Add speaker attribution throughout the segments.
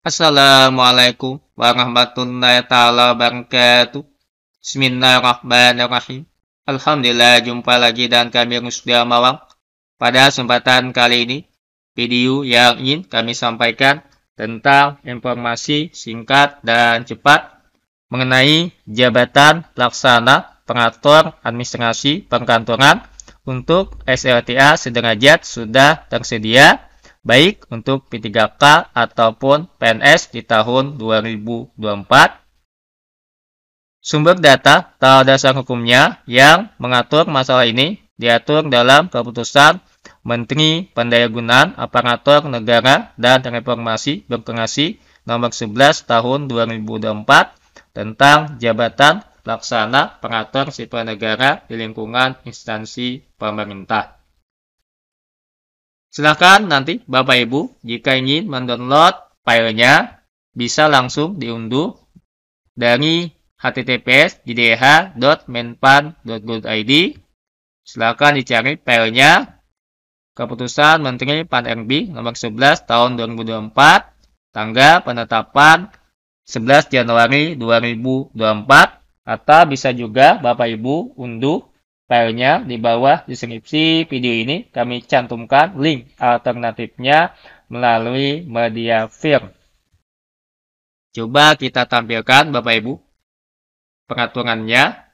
Speaker 1: Assalamualaikum warahmatullahi taala wabarakatuh. Bismillahirrahmanirrahim. Alhamdulillah jumpa lagi dan kami sudah Mawang. Pada kesempatan kali ini, video yang ingin kami sampaikan tentang informasi singkat dan cepat mengenai jabatan pelaksana pengatur administrasi perkantoran untuk SLTA sederajat sudah tersedia baik untuk P3K ataupun PNS di tahun 2024. Sumber data atau dasar hukumnya yang mengatur masalah ini diatur dalam keputusan Menteri Pendayagunaan Aparatur Negara dan Reformasi Birokrasi nomor 11 tahun 2024 tentang jabatan pelaksana pengatur sipil negara di lingkungan instansi pemerintah. Silahkan nanti Bapak Ibu jika ingin mendownload filenya bisa langsung diunduh dari https jdh.menpan.go.id Silahkan dicari filenya Keputusan Menteri Pan-RB nomor 11 tahun 2024 tanggal penetapan 11 Januari 2024 atau bisa juga Bapak Ibu unduh filenya di bawah deskripsi video ini kami cantumkan link alternatifnya melalui media film. Coba kita tampilkan Bapak Ibu pengaturannya.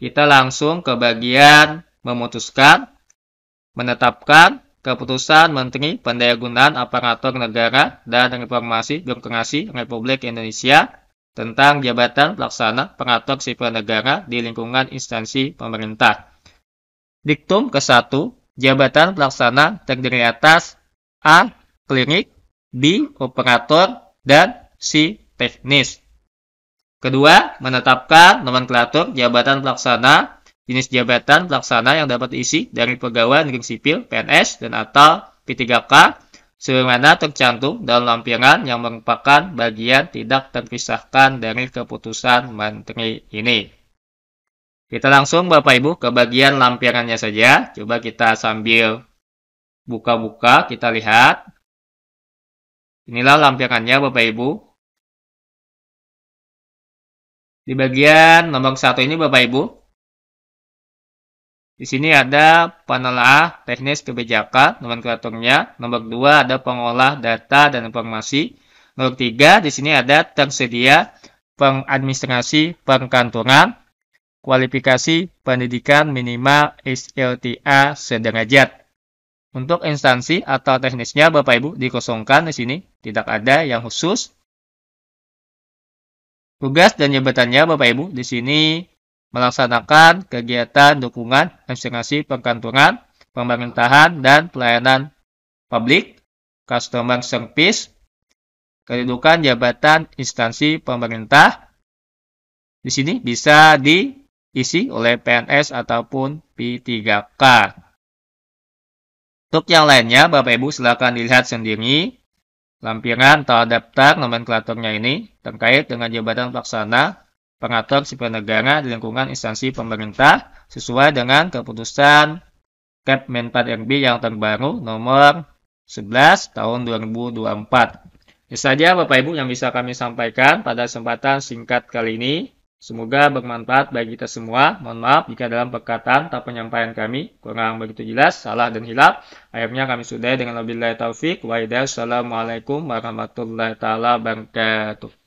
Speaker 1: Kita langsung ke bagian memutuskan, menetapkan keputusan Menteri Pendayagunaan Aparatur Negara dan Reformasi Birokrasi Republik Indonesia tentang jabatan pelaksana pengatur sipil negara di lingkungan instansi pemerintah. Diktum ke-1, jabatan pelaksana terdiri atas A. Klinik, B. Operator, dan C. Teknis. Kedua, menetapkan nomenklatur jabatan pelaksana, jenis jabatan pelaksana yang dapat diisi dari pegawai negeri sipil, PNS, dan atau P3K sebagaimana tercantum dalam lampiran yang merupakan bagian tidak terpisahkan dari keputusan menteri ini. Kita langsung Bapak Ibu ke bagian lampirannya saja. Coba kita sambil buka-buka kita lihat. Inilah lampirannya Bapak Ibu. Di bagian nomor satu ini Bapak Ibu, di sini ada penelaah teknis kebijakan, nomenklaturnya. Nomor 2 ada pengolah data dan informasi. Nomor 3 di sini ada tersedia pengadministrasi perkantoran, kualifikasi pendidikan minimal SLTA sederajat. Untuk instansi atau teknisnya Bapak Ibu dikosongkan di sini, tidak ada yang khusus. Tugas dan jabatannya Bapak Ibu di sini melaksanakan kegiatan dukungan administrasi perkantoran, pemerintahan, dan pelayanan publik, customer service, kedudukan jabatan instansi pemerintah. Di sini bisa diisi oleh PNS ataupun P3K. Untuk yang lainnya, Bapak Ibu silakan dilihat sendiri lampiran atau daftar nomenklaturnya ini terkait dengan jabatan pelaksana pengatur sipil negara di lingkungan instansi pemerintah sesuai dengan keputusan Kemenpan RB yang terbaru nomor 11 tahun 2024. Itu saja Bapak Ibu yang bisa kami sampaikan pada kesempatan singkat kali ini. Semoga bermanfaat bagi kita semua. Mohon maaf jika dalam perkataan atau penyampaian kami kurang begitu jelas, salah dan hilap. Akhirnya kami sudah dengan lebih taufik. Wa Assalamualaikum warahmatullahi wabarakatuh.